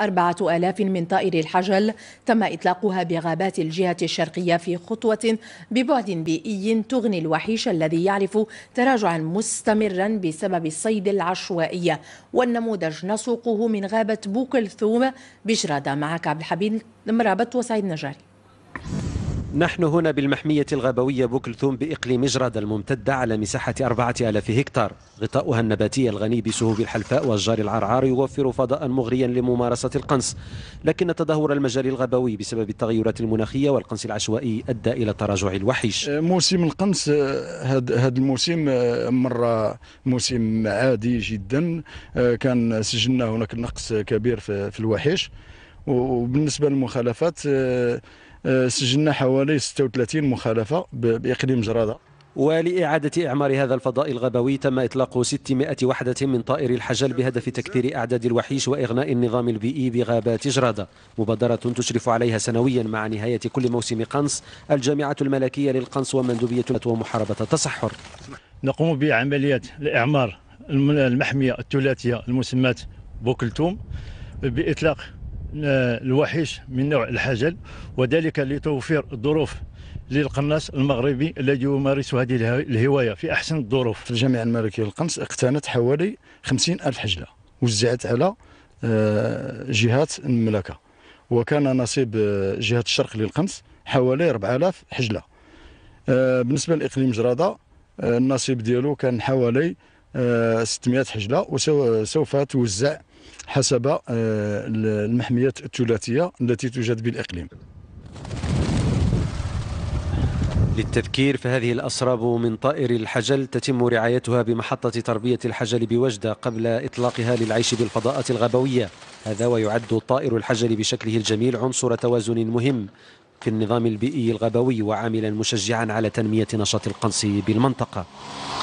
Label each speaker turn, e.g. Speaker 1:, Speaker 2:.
Speaker 1: أربعة آلاف من طائر الحجل تم إطلاقها بغابات الجهة الشرقية في خطوة ببعد بيئي تغني الوحيش الذي يعرف تراجعا مستمرا بسبب الصيد العشوائي والنموذج نسوقه من غابة بوكلثوم بجرادة معك عبد الحبيب مرابط وسعيد نجاري
Speaker 2: نحن هنا بالمحمية الغابوية بوكلثوم بإقليم جرد الممتدة على مساحة 4000 هكتار غطاؤها النباتي الغني بسهوب الحلفاء والجار العرعار يوفر فضاء مغريا لممارسة القنص لكن تدهور المجال الغابوي بسبب التغيرات المناخية والقنص العشوائي أدى إلى تراجع الوحيش
Speaker 3: آه، موسم القنص هذا آه، هاد الموسم آه، مرة موسم عادي جدا كان سجلنا هناك نقص كبير في الوحيش وبالنسبة للمخالفات آه، سجلنا حوالي 36 مخالفة بإقليم جرادة
Speaker 2: ولإعادة إعمار هذا الفضاء الغابوي تم إطلاق 600 وحدة من طائر الحجل بهدف تكثير أعداد الوحيش وإغناء النظام البيئي بغابات جرادة مبادرة تشرف عليها سنويا مع نهاية كل موسم قنص الجامعة الملكية للقنص ومندوبية ومحاربة التصحر
Speaker 4: نقوم بعمليات الإعمار المحمية الثلاثية المسماة بوكلتوم بإطلاق الوحش من نوع الحجل وذلك لتوفير الظروف للقناص المغربي الذي يمارس هذه الهوايه في احسن الظروف في الجامعه الملكيه للقنص اقتنت حوالي 50 الف حجله وزعت على آه،
Speaker 3: جهات المملكه وكان نصيب آه، جهه الشرق للقنص حوالي 4000 حجله آه، بالنسبه لاقليم جراده النصيب ديالو كان حوالي 600 حجله وسوف توزع حسب آه، المحميات الثلاثية التي توجد
Speaker 2: بالإقليم للتذكير فهذه الأسراب من طائر الحجل تتم رعايتها بمحطة تربية الحجل بوجدة قبل إطلاقها للعيش بالفضاءات الغابوية هذا ويعد طائر الحجل بشكله الجميل عنصر توازن مهم في النظام البيئي الغابوي وعاملا مشجعا على تنمية نشاط القنص بالمنطقة